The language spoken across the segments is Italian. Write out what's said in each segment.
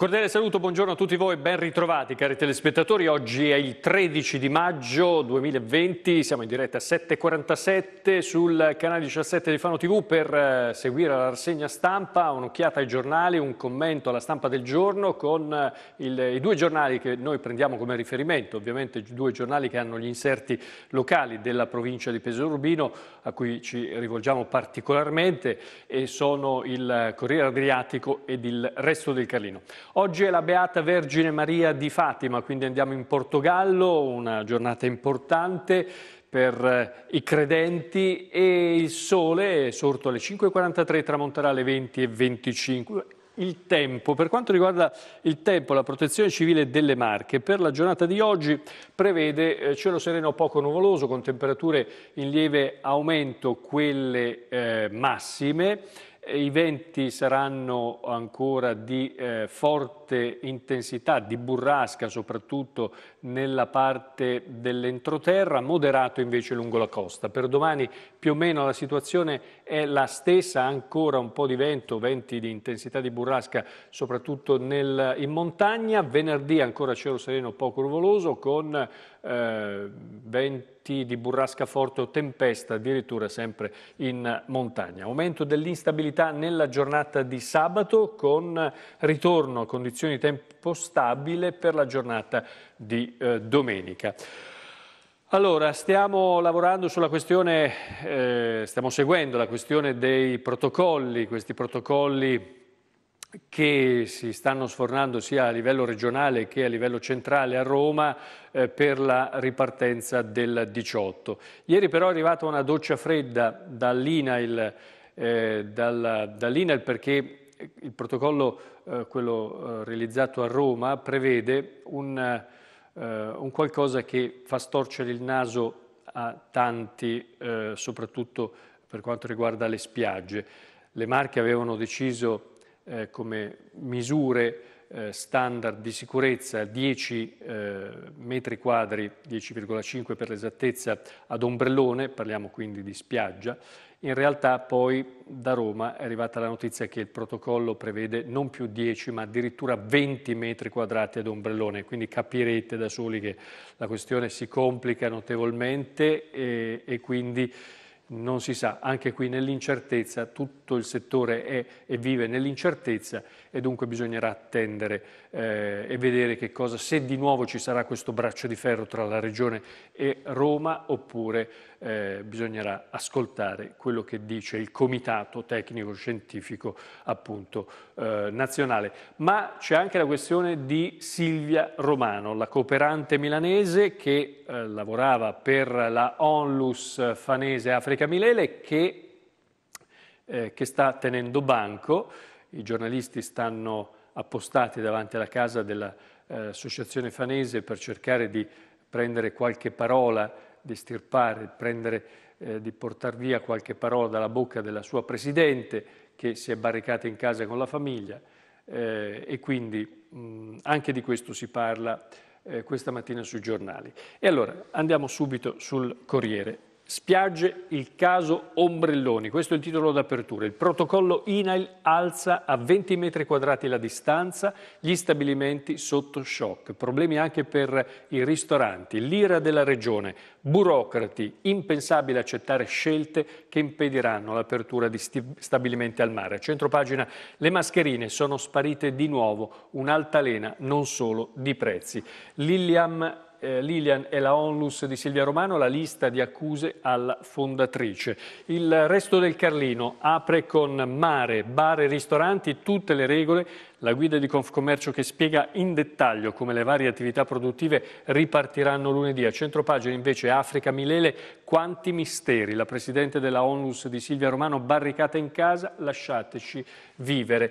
cordiale saluto, buongiorno a tutti voi, ben ritrovati cari telespettatori. Oggi è il 13 di maggio 2020, siamo in diretta a 7.47 sul canale 17 di Fano TV per eh, seguire la rassegna stampa, un'occhiata ai giornali, un commento alla stampa del giorno con eh, il, i due giornali che noi prendiamo come riferimento, ovviamente due giornali che hanno gli inserti locali della provincia di Pesorurbino a cui ci rivolgiamo particolarmente e sono il eh, Corriere Adriatico ed il Resto del Carlino. Oggi è la Beata Vergine Maria di Fatima, quindi andiamo in Portogallo, una giornata importante per eh, i credenti e il sole è sorto alle 5.43, tramonterà alle 20.25. Il tempo, per quanto riguarda il tempo, la protezione civile delle Marche per la giornata di oggi prevede eh, cielo sereno poco nuvoloso con temperature in lieve aumento quelle eh, massime i venti saranno ancora di eh, forte intensità, di burrasca soprattutto nella parte dell'entroterra, moderato invece lungo la costa. Per domani più o meno la situazione è la stessa, ancora un po' di vento, venti di intensità di burrasca soprattutto nel, in montagna. Venerdì ancora cielo sereno poco nuvoloso con eh, venti di burrasca forte o tempesta addirittura sempre in montagna. Aumento dell'instabilità nella giornata di sabato con ritorno a condizioni di tempo stabile per la giornata di eh, domenica. Allora, stiamo lavorando sulla questione, eh, stiamo seguendo la questione dei protocolli, questi protocolli che si stanno sfornando sia a livello regionale che a livello centrale a Roma eh, per la ripartenza del 18. Ieri però è arrivata una doccia fredda dall'INAIL, eh, dal, dall'INAIL perché il protocollo, eh, quello eh, realizzato a Roma, prevede un, eh, un, qualcosa che fa storcere il naso a tanti, eh, soprattutto per quanto riguarda le spiagge. Le Marche avevano deciso eh, come misure eh, standard di sicurezza 10 eh, metri quadri, 10,5 per l'esattezza, ad ombrellone, parliamo quindi di spiaggia. In realtà poi da Roma è arrivata la notizia che il protocollo prevede non più 10 ma addirittura 20 metri quadrati ad ombrellone, quindi capirete da soli che la questione si complica notevolmente e, e quindi non si sa, anche qui nell'incertezza, tutto il settore è e vive nell'incertezza e dunque bisognerà attendere eh, e vedere che cosa, se di nuovo ci sarà questo braccio di ferro tra la Regione e Roma oppure eh, bisognerà ascoltare quello che dice il Comitato Tecnico Scientifico appunto, eh, Nazionale. Ma c'è anche la questione di Silvia Romano, la cooperante milanese che eh, lavorava per la Onlus Fanese Africa Milele che, eh, che sta tenendo banco. I giornalisti stanno appostati davanti alla casa dell'associazione eh, fanese per cercare di prendere qualche parola di stirpare, di prendere, eh, di portare via qualche parola dalla bocca della sua presidente che si è barricata in casa con la famiglia eh, e quindi mh, anche di questo si parla eh, questa mattina sui giornali. E allora andiamo subito sul Corriere. Spiagge il caso Ombrelloni, questo è il titolo d'apertura. Il protocollo INAIL alza a 20 metri quadrati la distanza, gli stabilimenti sotto shock. Problemi anche per i ristoranti, l'ira della regione, burocrati, impensabile accettare scelte che impediranno l'apertura di stabilimenti al mare. A centropagina le mascherine sono sparite di nuovo, un'altalena non solo di prezzi. Liliam eh, Lilian e la Onlus di Silvia Romano la lista di accuse alla fondatrice. Il resto del Carlino apre con mare, bar e ristoranti, tutte le regole, la guida di Confcommercio che spiega in dettaglio come le varie attività produttive ripartiranno lunedì. A centropagina invece Africa Milele, quanti misteri. La presidente della Onlus di Silvia Romano barricata in casa, lasciateci vivere.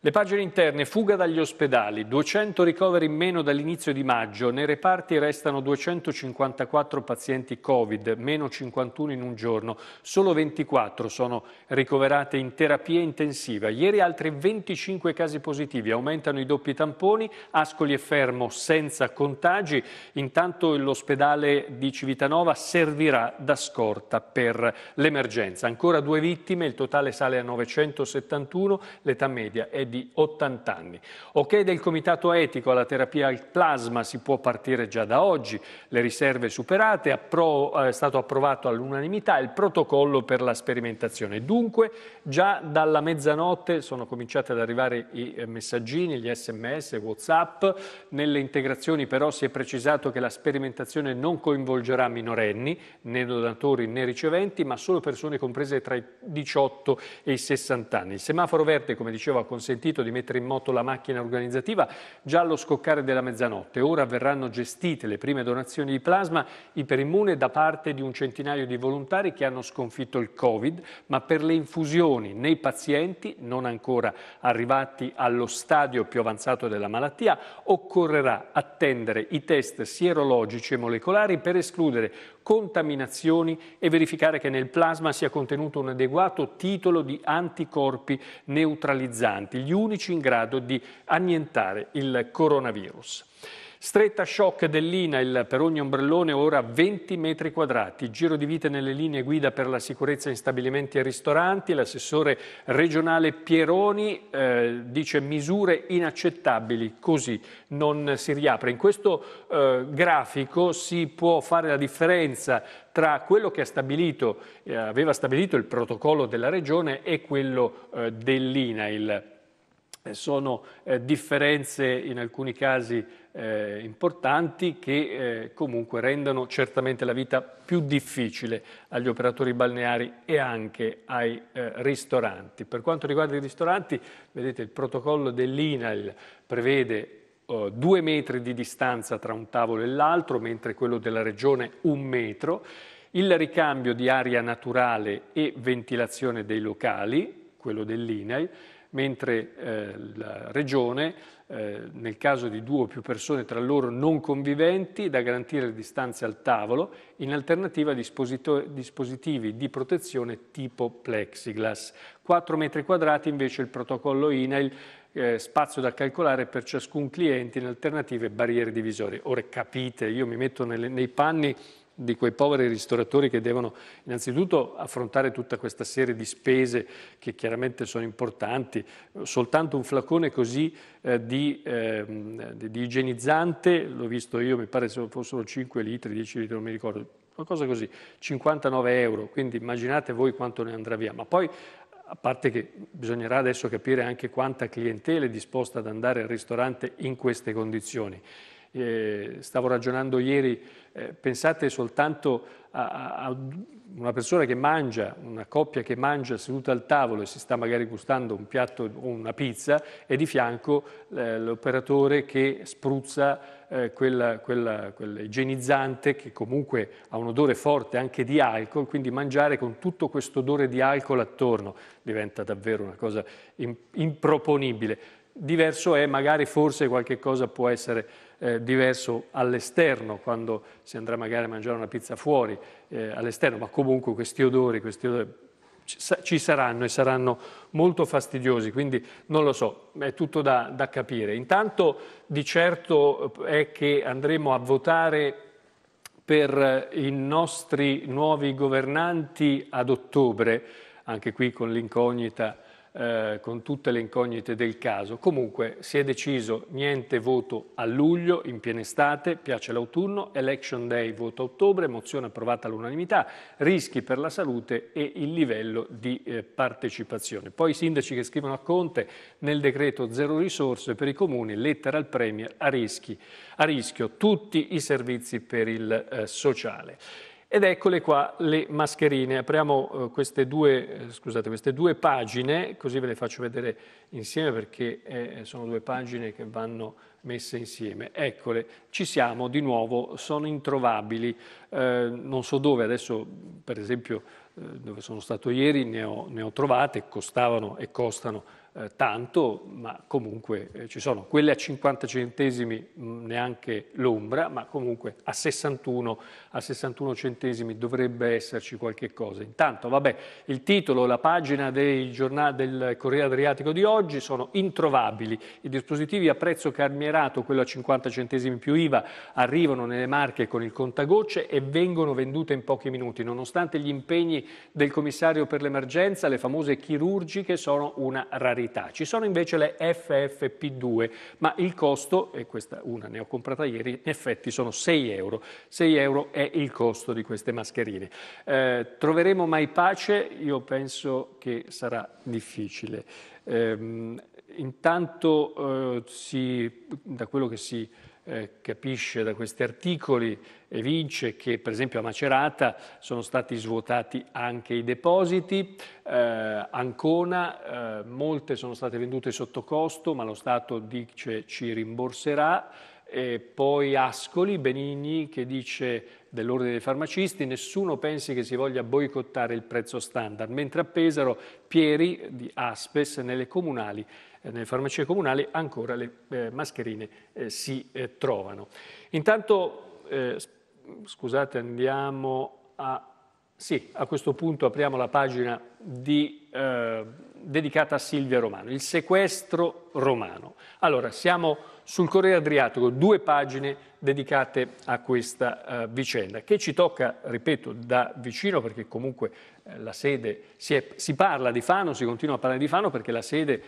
Le pagine interne, fuga dagli ospedali, 200 ricoveri in meno dall'inizio di maggio, nei reparti restano 254 pazienti Covid, meno 51 in un giorno, solo 24 sono ricoverate in terapia intensiva. Ieri altri 25 casi positivi, aumentano i doppi tamponi, Ascoli è Fermo senza contagi, intanto l'ospedale di Civitanova servirà da scorta per l'emergenza. Ancora due vittime, il totale sale a 971, l'età media è di di 80 anni. Ok del comitato etico alla terapia al plasma si può partire già da oggi, le riserve superate, eh, è stato approvato all'unanimità il protocollo per la sperimentazione. Dunque già dalla mezzanotte sono cominciati ad arrivare i eh, messaggini, gli sms, whatsapp, nelle integrazioni però si è precisato che la sperimentazione non coinvolgerà minorenni, né donatori né riceventi, ma solo persone comprese tra i 18 e i 60 anni. Il semaforo verde, come dicevo, ha consentito consentito di mettere in moto la macchina organizzativa già allo scoccare della mezzanotte. Ora verranno gestite le prime donazioni di plasma iperimmune da parte di un centinaio di volontari che hanno sconfitto il Covid, ma per le infusioni nei pazienti non ancora arrivati allo stadio più avanzato della malattia occorrerà attendere i test sierologici e molecolari per escludere contaminazioni e verificare che nel plasma sia contenuto un adeguato titolo di anticorpi neutralizzanti, gli unici in grado di annientare il coronavirus. Stretta shock dell'INAIL per ogni ombrellone ora 20 metri quadrati. Giro di vite nelle linee guida per la sicurezza in stabilimenti e ristoranti. L'assessore regionale Pieroni eh, dice misure inaccettabili, così non si riapre. In questo eh, grafico si può fare la differenza tra quello che stabilito, eh, aveva stabilito il protocollo della regione e quello eh, dell'INAIL. Eh, sono eh, differenze in alcuni casi eh, importanti che comunque rendono certamente la vita più difficile agli operatori balneari e anche ai ristoranti. Per quanto riguarda i ristoranti, vedete il protocollo dell'INAIL prevede Uh, due metri di distanza tra un tavolo e l'altro, mentre quello della regione un metro, il ricambio di aria naturale e ventilazione dei locali, quello dell'INAI, mentre eh, la Regione, eh, nel caso di due o più persone tra loro non conviventi, da garantire le distanze al tavolo, in alternativa a dispositivi di protezione tipo plexiglass. 4 metri quadrati invece il protocollo INAIL eh, spazio da calcolare per ciascun cliente in alternative barriere divisorie. Ora capite, io mi metto nelle, nei panni di quei poveri ristoratori che devono innanzitutto affrontare tutta questa serie di spese che chiaramente sono importanti, soltanto un flacone così eh, di, eh, di, igienizzante, l'ho visto io, mi pare se fossero 5 litri, 10 litri, non mi ricordo, qualcosa così, 59 euro, quindi immaginate voi quanto ne andrà via, ma poi a parte che bisognerà adesso capire anche quanta clientela è disposta ad andare al ristorante in queste condizioni. Eh, stavo ragionando ieri, eh, pensate soltanto a, a, una persona che mangia, una coppia che mangia seduta al tavolo e si sta magari gustando un piatto o una pizza e di fianco eh, l'operatore che spruzza eh, quella, quell'igienizzante che comunque ha un odore forte anche di alcol, quindi mangiare con tutto questo odore di alcol attorno diventa davvero una cosa improponibile diverso è, magari forse qualche cosa può essere eh, diverso all'esterno, quando si andrà magari a mangiare una pizza fuori eh, all'esterno, ma comunque questi odori, questi odori ci saranno e saranno molto fastidiosi, quindi non lo so, è tutto da, da capire. Intanto di certo è che andremo a votare per i nostri nuovi governanti ad ottobre, anche qui con l'incognita eh, con tutte le incognite del caso. Comunque si è deciso niente voto a luglio, in piena estate, piace l'autunno, election day voto a ottobre, mozione approvata all'unanimità, rischi per la salute e il livello di eh, partecipazione. Poi i sindaci che scrivono a Conte nel decreto zero risorse per i comuni, lettera al Premier a, rischi, a rischio tutti i servizi per il eh, sociale. Ed eccole qua le mascherine. Apriamo eh, queste due, eh, scusate, queste due pagine, così ve le faccio vedere insieme perché eh, sono due pagine che vanno messe insieme. Eccole, ci siamo di nuovo, sono introvabili, eh, non so dove, adesso per esempio eh, dove sono stato ieri ne ho, ne ho trovate, costavano e costano eh, tanto, ma comunque eh, ci sono quelle a 50 centesimi mh, mm, neanche l'ombra, ma comunque a 61, a 61 centesimi dovrebbe esserci qualche cosa. Intanto, vabbè, il titolo, la pagina giornali, del Corriere Adriatico di oggi sono introvabili. I dispositivi a prezzo carmierato, quello a 50 centesimi più IVA, arrivano nelle marche con il contagocce e vengono vendute in pochi minuti, nonostante gli impegni del commissario per l'emergenza, le famose chirurgiche, sono una rarità. Ci sono invece le FFP2, ma il costo, e questa una ne ho comprata ieri, in effetti sono 6 euro. 6 euro è il costo di queste mascherine. Eh, troveremo mai pace? Io penso che sarà difficile. Eh, intanto eh, si, da quello che si eh, capisce da questi articoli, e vince che per esempio a Macerata sono stati svuotati anche i depositi, eh, Ancona eh, molte sono state vendute sotto costo ma lo Stato dice ci rimborserà, e poi Ascoli, Benigni che dice dell'ordine dei farmacisti, nessuno pensi che si voglia boicottare il prezzo standard, mentre a Pesaro Pieri di Aspes nelle comunali eh, nelle farmacie comunali ancora le eh, mascherine eh, si eh, trovano. Intanto, eh, scusate, andiamo a... Sì, a questo punto apriamo la pagina di, eh, dedicata a Silvia Romano, il sequestro romano. Allora, siamo sul Corriere Adriatico, due pagine dedicate a questa vicenda, che ci tocca, ripeto, da vicino, perché comunque la sede, si, è, si parla di Fano, si continua a parlare di Fano, perché la sede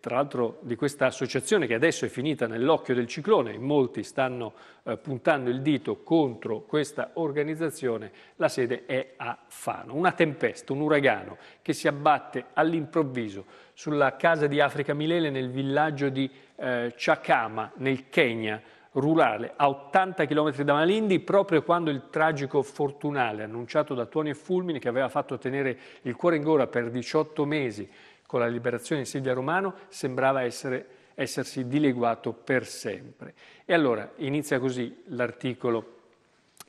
tra l'altro di questa associazione che adesso è finita nell'occhio del ciclone, in molti stanno eh, puntando il dito contro questa organizzazione, la sede è a Fano. Una tempesta, un uragano che si abbatte all'improvviso sulla casa di Africa Milele nel villaggio di eh, Chakama, nel Kenya, rurale a 80 km da Malindi proprio quando il tragico fortunale annunciato da Tuoni e Fulmini che aveva fatto tenere il cuore in gola per 18 mesi con la liberazione di Silvia Romano sembrava essere, essersi dileguato per sempre. E allora inizia così l'articolo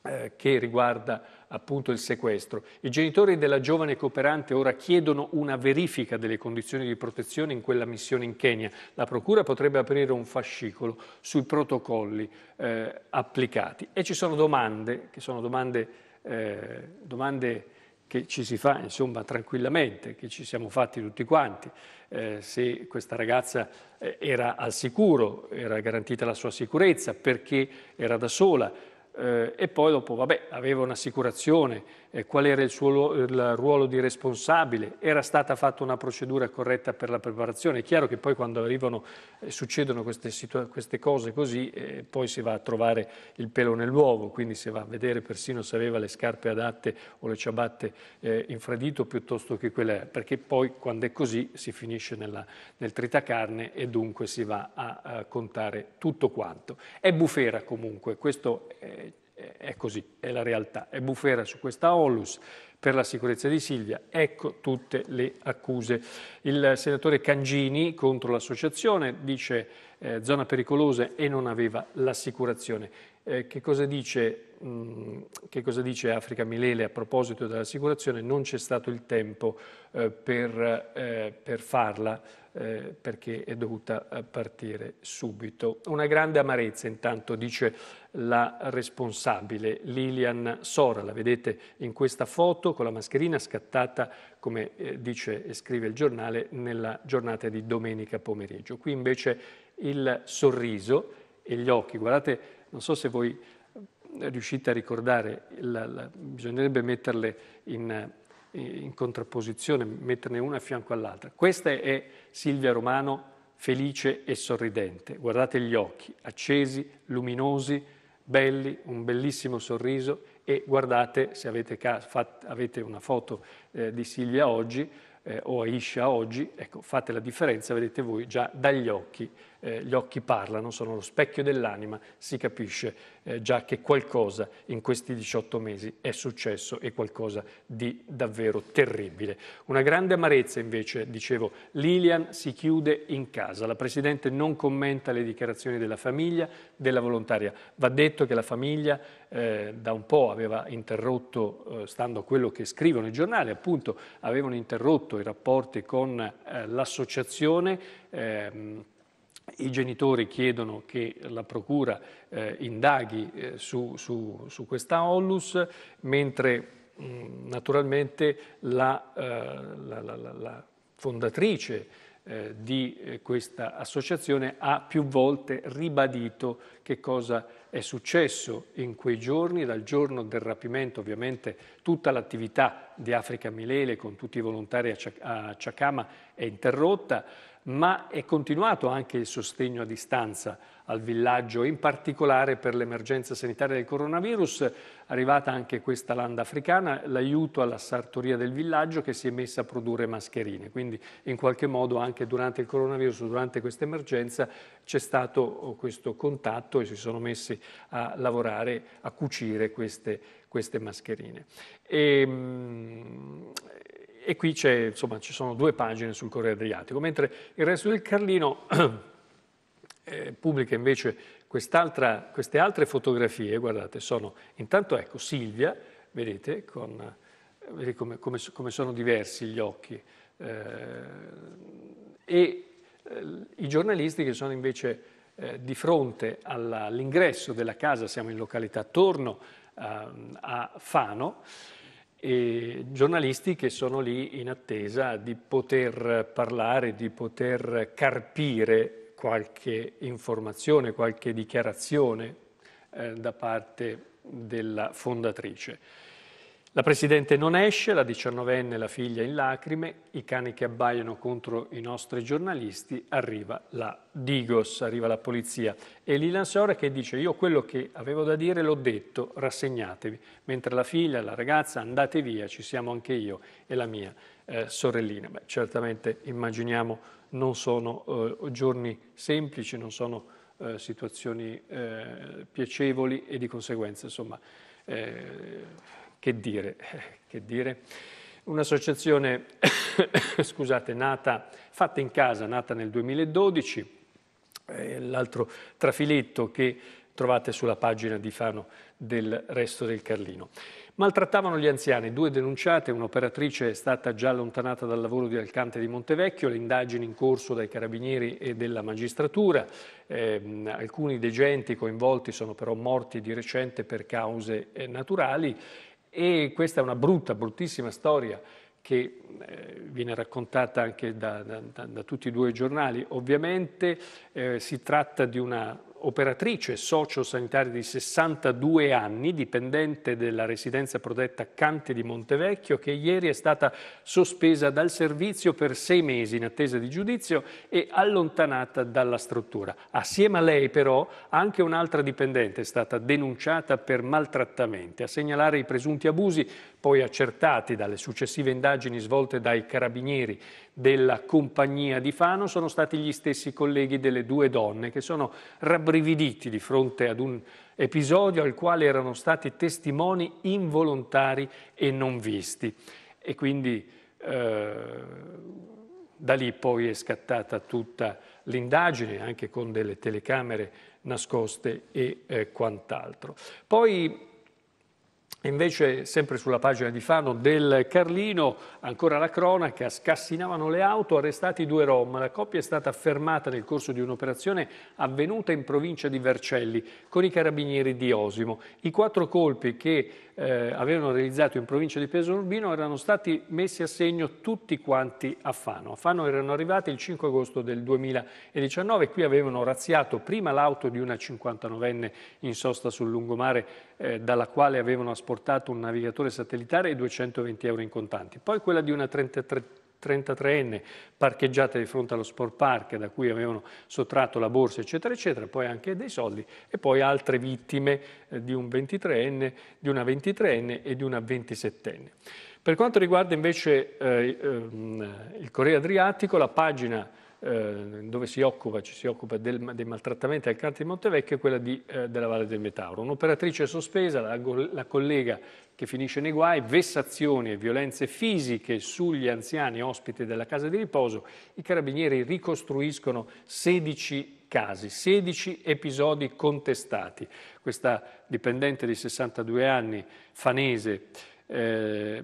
eh, che riguarda appunto il sequestro. I genitori della giovane cooperante ora chiedono una verifica delle condizioni di protezione in quella missione in Kenya. La Procura potrebbe aprire un fascicolo sui protocolli eh, applicati. E ci sono domande, che sono domande, eh, domande che ci si fa insomma tranquillamente, che ci siamo fatti tutti quanti. Eh, se questa ragazza eh, era al sicuro, era garantita la sua sicurezza, perché era da sola eh, e poi dopo, vabbè, aveva un'assicurazione eh, qual era il suo il ruolo di responsabile, era stata fatta una procedura corretta per la preparazione. È chiaro che poi quando arrivano, eh, succedono queste, situa- queste, cose così, eh, poi si va a trovare il pelo nell'uovo, quindi si va a vedere persino se aveva le scarpe adatte o le ciabatte eh, infradito piuttosto che quelle, perché poi quando è così si finisce nella, nel tritacarne e dunque si va a, a contare tutto quanto. È bufera comunque, questo è così, è la realtà. È bufera su questa Onlus per la sicurezza di Silvia. Ecco tutte le accuse. Il senatore Cangini contro l'associazione dice eh, zona pericolosa e non aveva l'assicurazione. Eh, che, cosa dice, mh, che, cosa dice, Africa Milele a proposito dell'assicurazione? Non c'è stato il tempo eh, per, eh, per farla eh, perché è dovuta eh, partire subito. Una grande amarezza intanto dice la responsabile Lilian Sora, la vedete in questa foto con la mascherina scattata, come eh, dice e scrive il giornale, nella giornata di domenica pomeriggio. Qui invece il sorriso e gli occhi, guardate, non so se voi eh, riuscite a ricordare, la, la, bisognerebbe metterle in in contrapposizione, metterne una a fianco all'altra. Questa è Silvia Romano felice e sorridente. Guardate gli occhi, accesi, luminosi, belli, un bellissimo sorriso e guardate, se avete, fat, avete una foto eh, di Silvia oggi eh, o Aisha oggi, ecco, fate la differenza, vedete voi già dagli occhi eh, gli occhi parlano, sono lo specchio dell'anima, si capisce eh, già che qualcosa in questi 18 mesi è successo e qualcosa di davvero terribile. Una grande amarezza invece, dicevo, Lilian si chiude in casa, la Presidente non commenta le dichiarazioni della famiglia, della volontaria. Va detto che la famiglia eh, da un po' aveva interrotto, eh, stando a quello che scrivono i giornali, appunto avevano interrotto i rapporti con eh, l'associazione. Ehm, i genitori chiedono che la Procura eh, indaghi eh, su, su, su, questa Ollus, mentre mh, naturalmente la, eh, la, la, la fondatrice eh, di eh, questa associazione ha più volte ribadito che cosa è successo in quei giorni, dal giorno del rapimento ovviamente tutta l'attività di Africa Milele con tutti i volontari a Ciacama è interrotta, ma è continuato anche il sostegno a distanza al villaggio, in particolare per l'emergenza sanitaria del coronavirus, arrivata anche questa landa africana, l'aiuto alla sartoria del villaggio che si è messa a produrre mascherine. Quindi in qualche modo anche durante il coronavirus, durante questa emergenza, c'è stato oh, questo contatto e si sono messi a lavorare, a cucire queste, queste mascherine. E, ehm, e qui insomma, ci sono due pagine sul Corriere Adriatico, mentre il resto del Carlino eh, pubblica invece queste altre fotografie, guardate, sono intanto ecco Silvia, vedete, con, vedete come, come, come, sono diversi gli occhi, eh, e eh, i giornalisti che sono invece eh, di fronte all'ingresso della casa, siamo in località attorno ehm, a Fano, e giornalisti che sono lì in attesa di poter parlare, di poter carpire qualche informazione, qualche dichiarazione eh, da parte della fondatrice. La Presidente non esce, la diciannovenne, la figlia in lacrime, i cani che abbaiano contro i nostri giornalisti, arriva la Digos, arriva la polizia e Lilan Sora che dice io quello che avevo da dire l'ho detto, rassegnatevi, mentre la figlia, la ragazza andate via, ci siamo anche io e la mia eh, sorellina. Beh, certamente immaginiamo non sono eh, giorni semplici, non sono eh, situazioni eh, piacevoli e di conseguenza insomma eh, che dire? Che dire? Un'associazione, scusate, nata, fatta in casa, nata nel 2012, eh, l'altro trafiletto che trovate sulla pagina di Fano del resto del Carlino. Maltrattavano gli anziani, due denunciate, un'operatrice è stata già allontanata dal lavoro di Alcante di Montevecchio, le indagini in corso dai carabinieri e della magistratura, eh, alcuni dei genti coinvolti sono però morti di recente per cause eh, naturali e questa è una brutta, bruttissima storia che eh, viene raccontata anche da, da, da, da, tutti e due i giornali. Ovviamente eh, si tratta di una operatrice sociosanitaria di 62 anni, dipendente della residenza protetta Cante di Montevecchio, che ieri è stata sospesa dal servizio per sei mesi in attesa di giudizio e allontanata dalla struttura. Assieme a lei però anche un'altra dipendente è stata denunciata per maltrattamenti. A segnalare i presunti abusi poi accertati dalle successive indagini svolte dai carabinieri della compagnia di Fano sono stati gli stessi colleghi delle due donne che sono rabbrividiti di fronte ad un episodio al quale erano stati testimoni involontari e non visti. E quindi eh, da lì poi è scattata tutta l'indagine, anche con delle telecamere nascoste e eh, quant'altro. Poi Invece, sempre sulla pagina di Fano del Carlino, ancora la cronaca, scassinavano le auto, arrestati due Rom. La coppia è stata fermata nel corso di un'operazione avvenuta in provincia di Vercelli con i carabinieri di Osimo. I quattro colpi che eh, avevano realizzato in provincia di Pesorbino erano stati messi a segno tutti quanti a Fano. A Fano erano arrivati il 5 agosto del 2019, qui avevano razziato prima l'auto di una 59enne in sosta sul lungomare eh, dalla quale avevano asportato un navigatore satellitare e 220 euro in contanti. Poi quella di una 33, 33enne parcheggiata di fronte allo Sport Park da cui avevano sottratto la borsa eccetera eccetera, poi anche dei soldi e poi altre vittime eh, di, un 23enne, di una 23enne e di una 27enne. Per quanto riguarda invece eh, ehm, il Corriere Adriatico, la pagina eh, dove si occupa, ci si occupa del, dei maltrattamenti al Cante di Montevecchio è quella di, eh, della Valle del Metauro. Un'operatrice sospesa, la, la, collega che finisce nei guai, vessazioni e violenze fisiche sugli anziani ospiti della casa di riposo, i carabinieri ricostruiscono 16 casi, 16 episodi contestati. Questa dipendente di 62 anni, fanese, eh,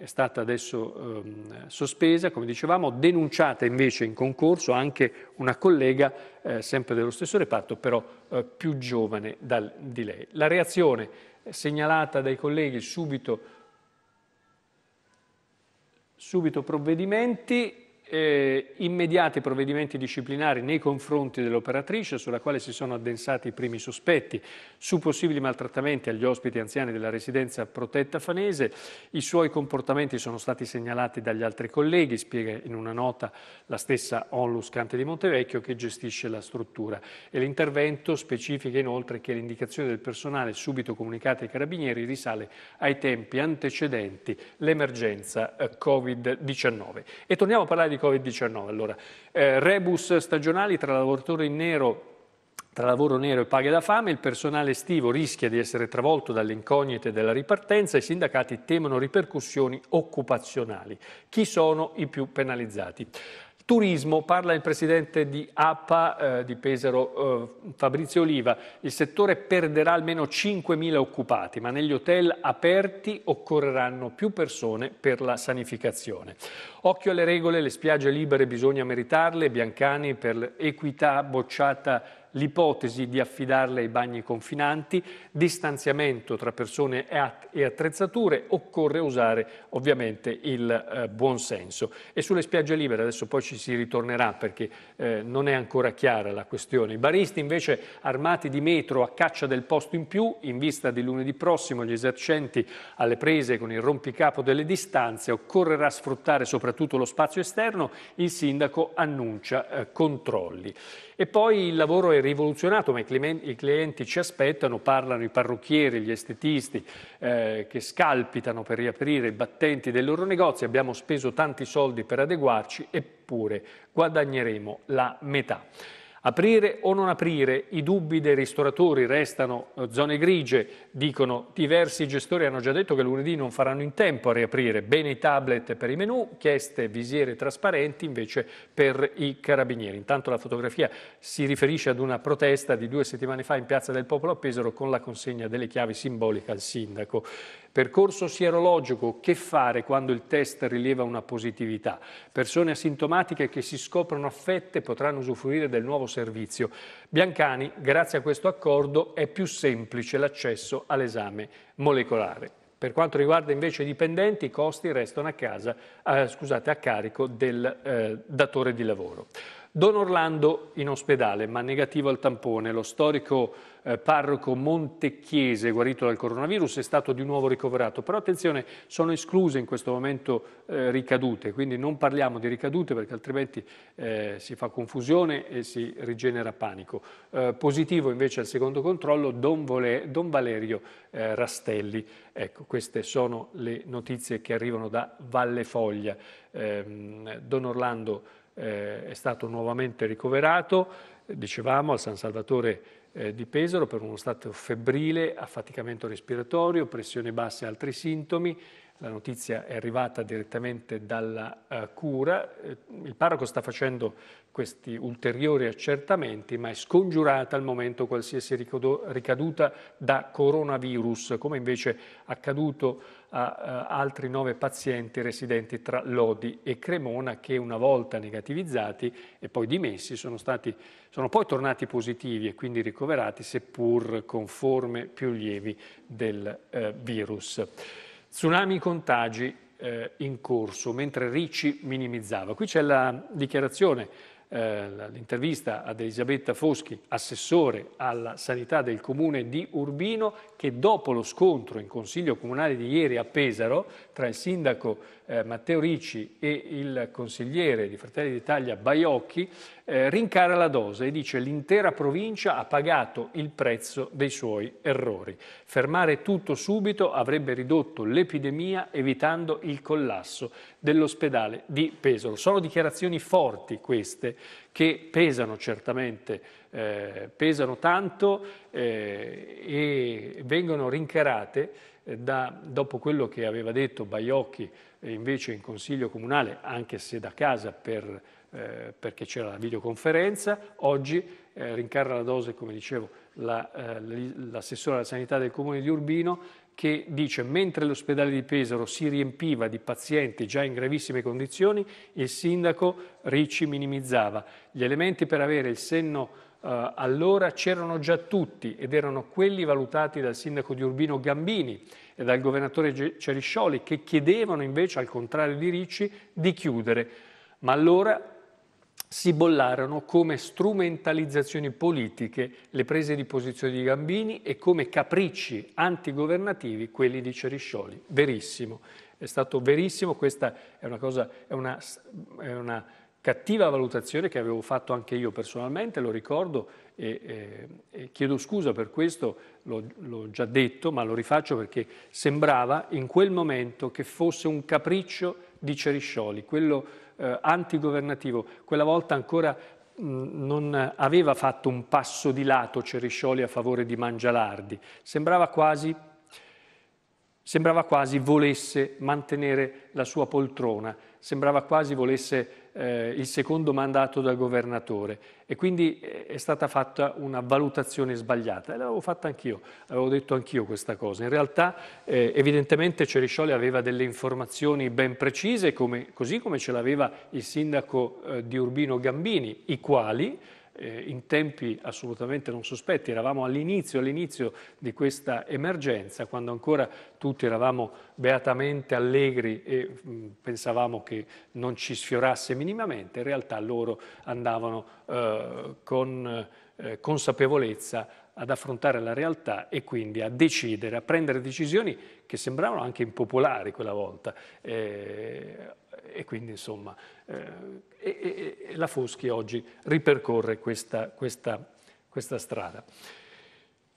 è stata adesso eh, sospesa, come dicevamo, denunciata invece in concorso anche una collega, eh, sempre dello stesso reparto, però eh, più giovane dal, di lei. La reazione segnalata dai colleghi subito, subito provvedimenti, eh, immediati provvedimenti disciplinari nei confronti dell'operatrice sulla quale si sono addensati i primi sospetti su possibili maltrattamenti agli ospiti anziani della residenza protetta fanese. I suoi comportamenti sono stati segnalati dagli altri colleghi, spiega in una nota la stessa Onlus Cante di Montevecchio che gestisce la struttura. E l'intervento specifica inoltre che l'indicazione del personale subito comunicata ai carabinieri risale ai tempi antecedenti l'emergenza eh, Covid-19. E torniamo a parlare di Covid-19. Allora, eh, rebus stagionali tra lavoratori in nero tra lavoro nero e paghe da fame, il personale estivo rischia di essere travolto dalle incognite della ripartenza e i sindacati temono ripercussioni occupazionali. Chi sono i più penalizzati? Turismo, parla il presidente di APA eh, di Pesaro eh, Fabrizio Oliva, il settore perderà almeno 5.000 occupati, ma negli hotel aperti occorreranno più persone per la sanificazione. Occhio alle regole, le spiagge libere bisogna meritarle, Biancani per equità bocciata l'ipotesi di affidarle ai bagni confinanti, distanziamento tra persone e attrezzature, occorre usare ovviamente il eh, buonsenso. E sulle spiagge libere adesso poi ci si ritornerà perché eh, non è ancora chiara la questione. I baristi invece armati di metro a caccia del posto in più, in vista di lunedì prossimo gli esercenti alle prese con il rompicapo delle distanze, occorrerà sfruttare soprattutto lo spazio esterno, il sindaco annuncia eh, controlli. E poi il lavoro è rivoluzionato, ma i, clienti, i clienti ci aspettano, parlano i parrucchieri, gli estetisti eh, che scalpitano per riaprire i battenti dei loro negozi, abbiamo speso tanti soldi per adeguarci, eppure guadagneremo la metà. Aprire o non aprire, i dubbi dei ristoratori restano eh, zone grigie, dicono diversi gestori hanno già detto che lunedì non faranno in tempo a riaprire, bene i tablet per i menu, chieste visiere trasparenti invece per i carabinieri. Intanto la fotografia si riferisce ad una protesta di due settimane fa in Piazza del Popolo a Pesaro con la consegna delle chiavi simboliche al sindaco. Percorso sierologico, che fare quando il test rileva una positività? Persone asintomatiche che si scoprono affette potranno usufruire del nuovo servizio. Biancani, grazie a questo accordo, è più semplice l'accesso all'esame molecolare. Per quanto riguarda invece i dipendenti, i costi restano a, casa, eh, scusate, a carico del eh, datore di lavoro. Don Orlando in ospedale, ma negativo al tampone. Lo storico eh, parroco Montechiese, guarito dal coronavirus, è stato di nuovo ricoverato. Però attenzione, sono escluse in questo momento eh, ricadute, quindi non parliamo di ricadute perché altrimenti eh, si fa confusione e si rigenera panico. Eh, positivo invece al secondo controllo Don, Vole, Don Valerio eh, Rastelli. Ecco, queste sono le notizie che arrivano da Valle Foglia. Ehm, Don Orlando eh, è stato nuovamente ricoverato, dicevamo, al San Salvatore eh, di Pesaro per uno stato febbrile, affaticamento respiratorio, pressione bassa e altri sintomi. La notizia è arrivata direttamente dalla eh, cura. Eh, il parroco sta facendo questi ulteriori accertamenti, ma è scongiurata al momento qualsiasi ricaduta da coronavirus, come invece accaduto a uh, altri nove pazienti residenti tra Lodi e Cremona che una volta negativizzati e poi dimessi sono, stati, sono poi tornati positivi e quindi ricoverati seppur con forme più lievi del uh, virus. Tsunami contagi uh, in corso, mentre Ricci minimizzava. Qui c'è la dichiarazione l'intervista ad Elisabetta Foschi, assessore alla sanità del comune di Urbino, che dopo lo scontro in Consiglio Comunale di ieri a Pesaro tra il sindaco eh, Matteo Ricci e il consigliere di Fratelli d'Italia Baiocchi eh, rincara la dose e dice l'intera provincia ha pagato il prezzo dei suoi errori. Fermare tutto subito avrebbe ridotto l'epidemia evitando il collasso dell'ospedale di Pesaro. Sono dichiarazioni forti queste che pesano certamente, eh, pesano tanto eh, e vengono rincarate eh, da, dopo quello che aveva detto Baiocchi eh, invece in Consiglio Comunale, anche se da casa per, eh, perché c'era la videoconferenza, oggi eh, rincara la dose, come dicevo, eh, l'assessore la, alla sanità del Comune di Urbino che dice mentre l'ospedale di Pesaro si riempiva di pazienti già in gravissime condizioni, il sindaco Ricci minimizzava. Gli elementi per avere il senno Uh, allora c'erano già tutti ed erano quelli valutati dal sindaco di Urbino Gambini e dal governatore Ceriscioli che chiedevano invece al contrario di Ricci di chiudere. Ma allora si bollarono come strumentalizzazioni politiche le prese di posizione di Gambini e come capricci antigovernativi quelli di Ceriscioli. Verissimo, è stato verissimo, questa è una, cosa, è una, è una cattiva valutazione che avevo fatto anche io personalmente, lo ricordo e, e, e chiedo scusa per questo, l'ho già detto, ma lo rifaccio perché sembrava in quel momento che fosse un capriccio di Ceriscioli, quello eh, antigovernativo, quella volta ancora non aveva fatto un passo di lato Ceriscioli a favore di Mangialardi, sembrava quasi, sembrava quasi volesse mantenere la sua poltrona, sembrava quasi volesse eh, il secondo mandato da governatore e quindi eh, è stata fatta una valutazione sbagliata. l'avevo fatta anch'io, avevo detto anch'io questa cosa. In realtà eh, evidentemente Ceriscioli aveva delle informazioni ben precise, come, così come ce l'aveva il sindaco eh, di Urbino Gambini, i quali eh, in tempi assolutamente non sospetti. Eravamo all'inizio, all'inizio di questa emergenza, quando ancora tutti eravamo beatamente allegri e mh, mm, pensavamo che non ci sfiorasse minimamente, in realtà loro andavano eh, con eh, consapevolezza ad affrontare la realtà e quindi a decidere, a prendere decisioni che sembravano anche impopolari quella volta. Eh, e quindi insomma eh, e, e, e la Foschi oggi ripercorre questa, questa, questa strada.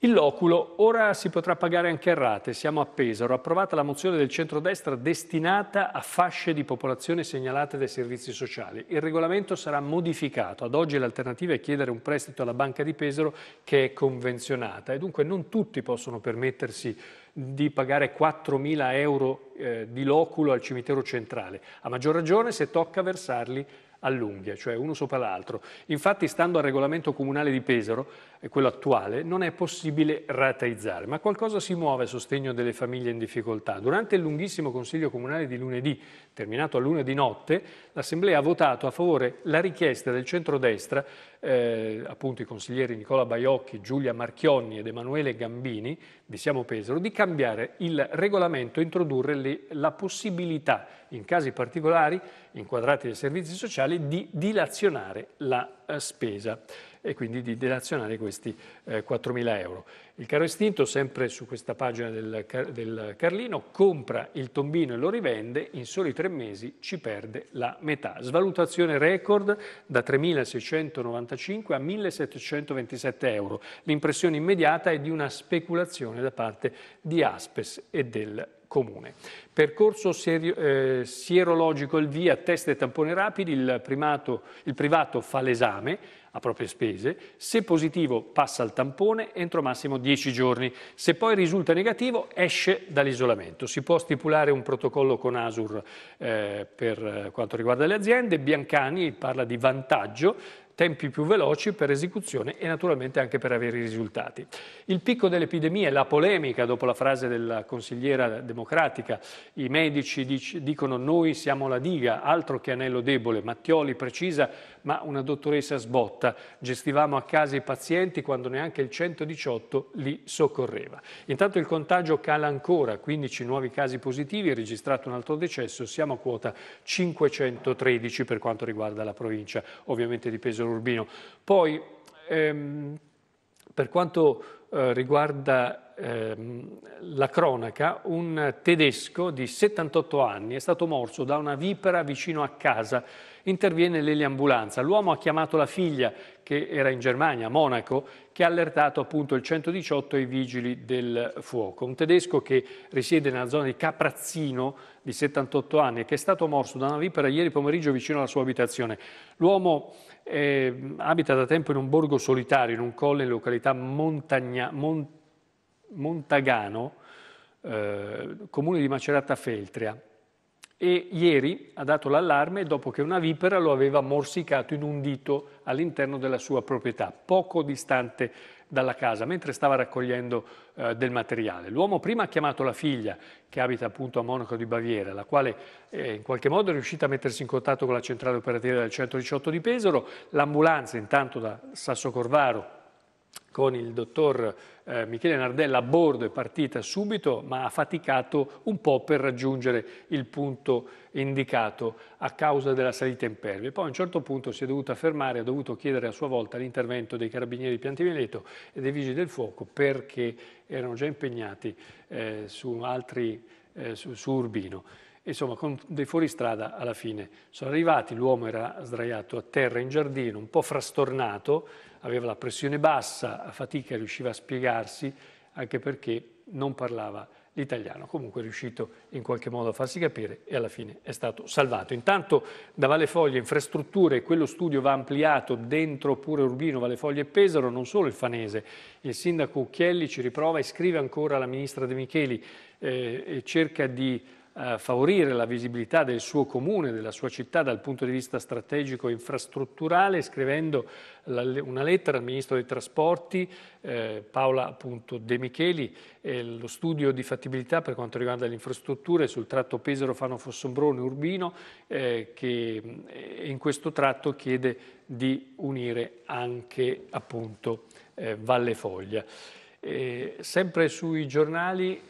Il loculo ora si potrà pagare anche a rate, siamo a Pesaro, approvata la mozione del centrodestra destinata a fasce di popolazione segnalate dai servizi sociali. Il regolamento sarà modificato, ad oggi l'alternativa è chiedere un prestito alla Banca di Pesaro che è convenzionata e dunque non tutti possono permettersi di pagare 4.000 euro eh, di loculo al cimitero centrale, a maggior ragione se tocca versarli all'unghia, cioè uno sopra l'altro. Infatti, stando al regolamento comunale di Pesaro, quello attuale, non è possibile rateizzare, ma qualcosa si muove a sostegno delle famiglie in difficoltà. Durante il lunghissimo Consiglio Comunale di lunedì, terminato a lunedì notte, l'Assemblea ha votato a favore la richiesta del centrodestra, eh, appunto i consiglieri Nicola Baiocchi, Giulia Marchionni ed Emanuele Gambini, di Siamo Pesaro, di cambiare il regolamento e introdurre le, la possibilità, in casi particolari, inquadrati dai servizi sociali, di dilazionare la eh, spesa e quindi di delazionare questi eh, 4.000 euro. Il caro istinto, sempre su questa pagina del, del Carlino, compra il tombino e lo rivende, in soli tre mesi ci perde la metà. Svalutazione record da 3.695 a 1.727 euro. L'impressione immediata è di una speculazione da parte di Aspes e del Comune. Percorso serio, eh, sierologico il via, test e tamponi rapidi, il, primato, il privato fa l'esame, a proprie spese, se positivo passa al tampone entro massimo 10 giorni, se poi risulta negativo esce dall'isolamento. Si può stipulare un protocollo con Asur eh, per eh, quanto riguarda le aziende, Biancani parla di vantaggio, tempi più veloci per esecuzione e naturalmente anche per avere i risultati. Il picco dell'epidemia e la polemica dopo la frase della consigliera democratica, i medici dic dicono noi siamo la diga, altro che anello debole, Mattioli precisa ma una dottoressa sbotta, gestivamo a casa i pazienti quando neanche il 118 li soccorreva. Intanto il contagio cala ancora, 15 nuovi casi positivi, registrato un altro decesso, siamo a quota 513 per quanto riguarda la provincia, ovviamente di peso Urbino. Poi, ehm, per quanto eh, riguarda ehm, la cronaca, un tedesco di 78 anni è stato morso da una vipera vicino a casa. Interviene l'eliambulanza. L'uomo ha chiamato la figlia, che era in Germania, a Monaco, che ha allertato appunto il 118 e i vigili del fuoco. Un tedesco che risiede nella zona di Caprazzino, di 78 anni, e che è stato morso da una vipera ieri pomeriggio vicino alla sua abitazione. L'uomo eh, abita da tempo in un borgo solitario, in un colle in località montagnana Virginia Mont- Montagano, eh, comune di Macerata Feltria, e ieri ha dato l'allarme dopo che una vipera lo aveva morsicato in un dito all'interno della sua proprietà, poco distante dalla casa, mentre stava raccogliendo eh, del materiale. L'uomo prima ha chiamato la figlia, che abita appunto a Monaco di Baviera, la quale eh, in qualche modo è riuscita a mettersi in contatto con la centrale operativa del 118 di Pesaro, l'ambulanza intanto da Sasso Corvaro, con il dottor eh, Michele Nardella a bordo è partita subito, ma ha faticato un po' per raggiungere il punto indicato a causa della salita impervia. Poi a un certo punto si è dovuta fermare, ha dovuto chiedere a sua volta l'intervento dei carabinieri di Piantiveleto e dei vigili del fuoco perché erano già impegnati eh, su, altri, eh, su, su Urbino insomma con dei fuoristrada alla fine sono arrivati, l'uomo era sdraiato a terra in giardino, un po' frastornato, aveva la pressione bassa, a fatica riusciva a spiegarsi, anche perché non parlava l'italiano. Comunque è riuscito in qualche modo a farsi capire e alla fine è stato salvato. Intanto da Valle Foglia infrastrutture, quello studio va ampliato dentro pure Urbino, Valle Foglia e Pesaro, non solo il Fanese. Il sindaco Ucchielli ci riprova e scrive ancora alla ministra De Micheli eh, e cerca di eh, favorire la visibilità del suo comune, della sua città dal punto di vista strategico e infrastrutturale, scrivendo la, una lettera al Ministro dei Trasporti, eh, Paola appunto, De Micheli, eh, lo studio di fattibilità per quanto riguarda le infrastrutture sul tratto Pesaro-Fano-Fossombrone-Urbino, eh, che eh, in questo tratto chiede di unire anche appunto, eh, Valle Foglia. sempre sui giornali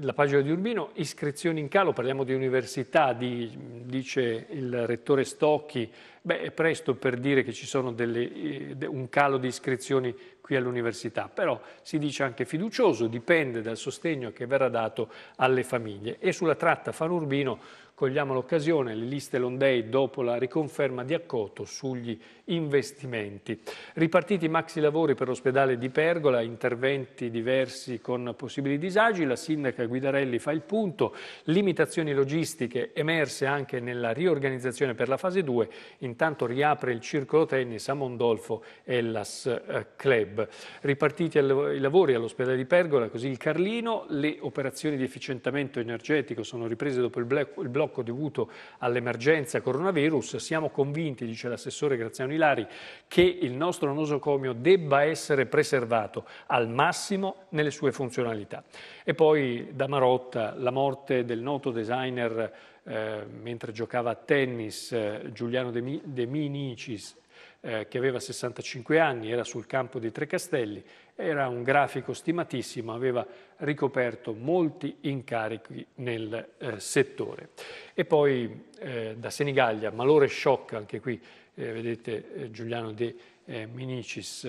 la pagina di Urbino, iscrizioni in calo, parliamo di università, di, dice il rettore Stocchi, beh è presto per dire che ci sono delle, eh, un calo di iscrizioni qui all'università, però si dice anche fiducioso, dipende dal sostegno che verrà dato alle famiglie. E sulla tratta Fanurbino Cogliamo l'occasione, le liste Londei dopo la riconferma di Accoto sugli investimenti. Ripartiti i maxi lavori per l'ospedale di Pergola, interventi diversi con possibili disagi, la sindaca Guidarelli fa il punto, limitazioni logistiche emerse anche nella riorganizzazione per la fase 2, intanto riapre il circolo tennis a Mondolfo e l'As eh, Club. Ripartiti i lavori all'ospedale di Pergola, così il Carlino, le operazioni di efficientamento energetico sono riprese dopo il blocco blocco dovuto all'emergenza coronavirus. Siamo convinti, dice l'assessore Graziano Ilari, che il nostro nosocomio debba essere preservato al massimo nelle sue funzionalità. E poi da Marotta la morte del noto designer eh, mentre giocava a tennis eh, Giuliano De, De Minicis, eh, che aveva 65 anni, era sul campo dei Tre Castelli era un grafico stimatissimo, aveva ricoperto molti incarichi nel eh, settore. E poi eh, da Senigallia, malore e shock, anche qui eh, vedete eh, Giuliano De eh, Minicis,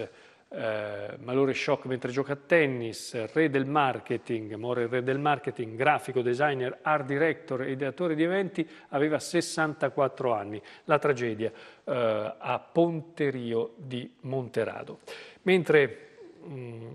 eh, malore e shock mentre gioca a tennis, re del marketing, il re del marketing, grafico, designer, art director e ideatore di eventi, aveva 64 anni. La tragedia a Ponterio di Monterado. Mentre mh, mm,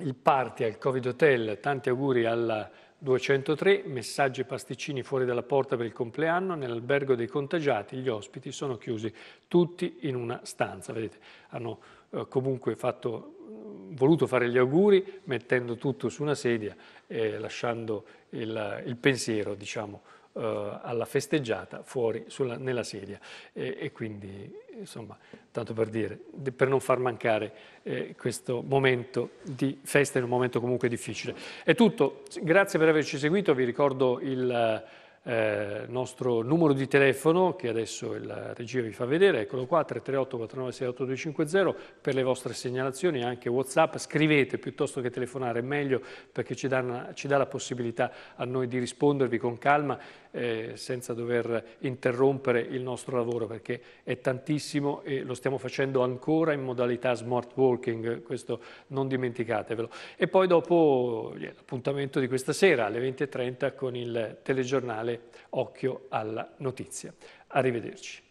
il party al Covid Hotel, tanti auguri alla 203, messaggi e pasticcini fuori dalla porta per il compleanno, nell'albergo dei contagiati gli ospiti sono chiusi tutti in una stanza, vedete, hanno eh, comunque fatto, mm, voluto fare gli auguri mettendo tutto su una sedia e lasciando il, il pensiero, diciamo, eh, alla festeggiata fuori sulla, nella sedia. E, e, quindi, insomma, tanto per dire, per non far mancare eh, questo momento di festa in un momento comunque difficile. È tutto, grazie per averci seguito, vi ricordo il eh, nostro numero di telefono che adesso la regia vi fa vedere, eccolo qua 338 496 8250 per le vostre segnalazioni anche Whatsapp, scrivete piuttosto che telefonare, è meglio perché ci dà, una, ci dà la possibilità a noi di rispondervi con calma eh, senza dover interrompere il nostro lavoro perché è tantissimo e lo stiamo facendo ancora in modalità smart working, questo non dimenticatevelo. E poi dopo l'appuntamento di questa sera alle 20.30 con il telegiornale Occhio alla Notizia. Arrivederci.